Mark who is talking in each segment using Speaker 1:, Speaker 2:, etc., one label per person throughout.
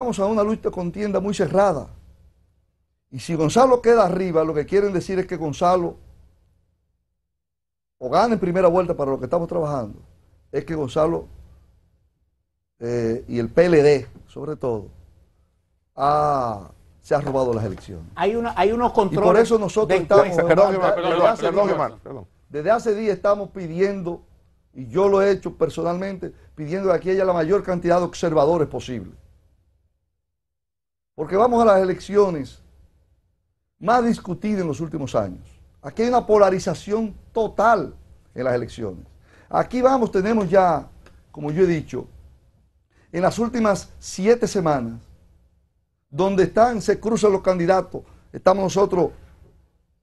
Speaker 1: Vamos a una lucha contienda muy cerrada. Y si Gonzalo queda arriba, lo que quieren decir es que Gonzalo o gane en primera vuelta para lo que estamos trabajando, es que Gonzalo eh, y el PLD, sobre todo, se ha robado las elecciones.
Speaker 2: Hay, unos controles. por eso nosotros estamos.
Speaker 1: Desde hace días estamos pidiendo, y yo lo he hecho personalmente, pidiendo que aquí haya la mayor cantidad de observadores posible. Porque vamos a las elecciones más discutidas en los últimos años. Aquí hay una polarización total en las elecciones. Aquí vamos, tenemos ya, como yo he dicho, en las últimas siete semanas, donde están, se cruzan los candidatos. Estamos nosotros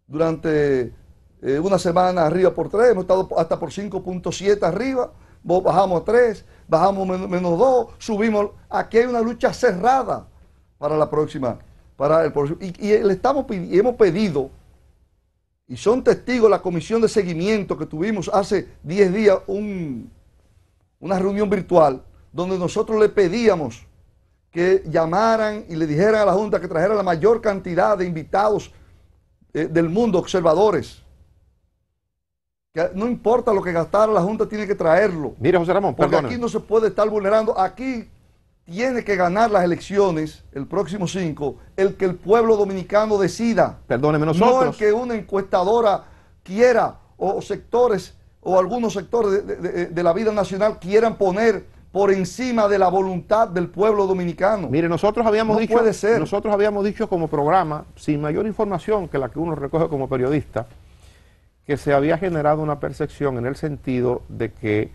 Speaker 1: durante eh, una semana arriba por tres, hemos estado hasta por 5.7 arriba, bajamos a tres, bajamos menos dos, subimos. Aquí hay una lucha cerrada para la próxima, para el Y, le estamos hemos pedido, y son testigos la comisión de seguimiento que tuvimos hace 10 días, un, una reunión virtual, donde nosotros le pedíamos que llamaran y le dijeran a la Junta que trajera la mayor cantidad de invitados eh, del mundo, observadores. Que no importa lo que gastara, la Junta tiene que traerlo. Mira, José Ramón, porque aquí no se puede estar vulnerando. Aquí tiene que ganar las elecciones el próximo 5 el que el pueblo dominicano decida.
Speaker 2: Perdóneme nosotros. No el que
Speaker 1: una encuestadora quiera o sectores o algunos sectores de, la vida nacional quieran poner por encima de la voluntad del pueblo dominicano. Mire,
Speaker 2: nosotros habíamos dicho, nosotros habíamos dicho como programa, sin mayor información que la que uno recoge como periodista, que se había generado una percepción en el sentido de que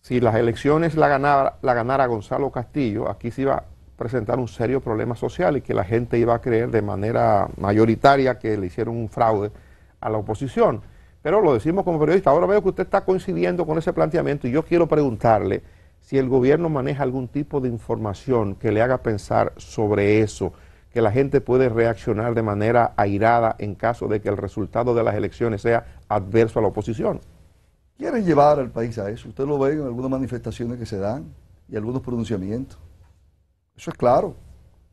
Speaker 2: si las elecciones la ganara, la ganara Gonzalo Castillo, aquí se iba a presentar un serio problema social y que la gente iba a creer de manera mayoritaria que le hicieron un fraude a la oposición. Pero lo decimos como periodista, ahora veo que usted está coincidiendo con ese planteamiento y yo quiero preguntarle si el gobierno maneja algún tipo de información que le haga pensar sobre eso, que la gente puede reaccionar de manera airada en caso de que el resultado de las elecciones sea adverso a la oposición
Speaker 1: quieren llevar al país a eso. Usted lo ve en algunas manifestaciones que se dan y algunos pronunciamientos. Eso es claro.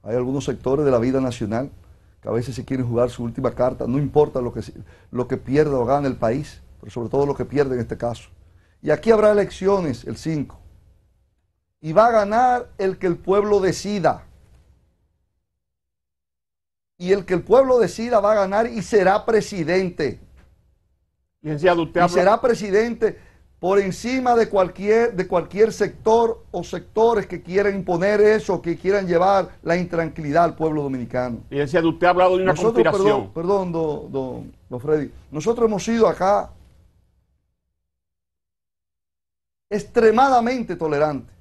Speaker 1: Hay algunos sectores de la vida nacional que a veces se quieren jugar su última carta, no importa lo que, lo que pierda o gane el país, pero sobre todo lo que pierde en este caso. Y aquí habrá elecciones el 5. Y va a ganar el que el pueblo decida. Y el que el pueblo decida va a ganar y será presidente. Y será presidente por encima de cualquier, de cualquier sector o sectores que quieran imponer eso, que quieran llevar la intranquilidad al pueblo dominicano. Licenciado, usted ha hablado de una conspiración. Perdón, perdón don, Freddy. Nosotros hemos sido acá extremadamente tolerantes.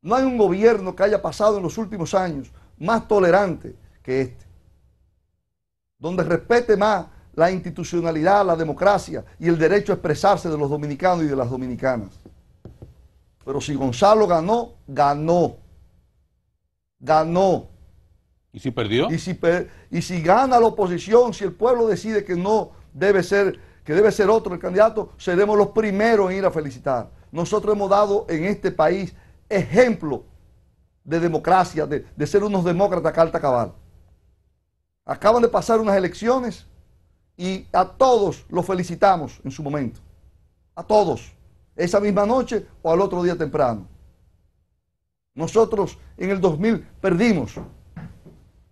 Speaker 1: No hay un gobierno que haya pasado en los últimos años más tolerante que este, donde respete más la institucionalidad, la democracia y el derecho a expresarse de los dominicanos y de las dominicanas. Pero si Gonzalo ganó, ganó. Ganó. ¿Y si perdió? Y si, y si gana la oposición, si el pueblo decide que no debe ser, que debe ser otro el candidato, seremos los primeros en ir a felicitar. Nosotros hemos dado en este país ejemplo de democracia, de, de ser unos demócratas carta cabal. Acaban de pasar unas elecciones y a todos los felicitamos en su momento. A todos. Esa misma noche o al otro día temprano. Nosotros en el 2000 perdimos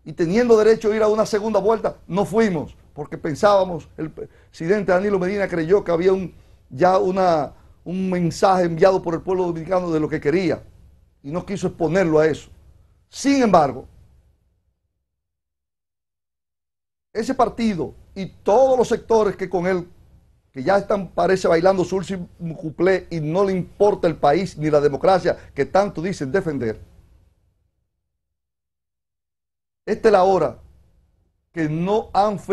Speaker 1: y teniendo derecho a ir a una segunda vuelta, no fuimos porque pensábamos, el presidente Danilo Medina creyó que había un, ya una, un mensaje enviado por el pueblo dominicano de lo que quería y no quiso exponerlo a eso. Sin embargo, ese partido y todos los sectores que con él, que ya están, parece, bailando su último cuplé y no le importa el país ni la democracia que tanto dicen defender. Esta es la hora que no han fe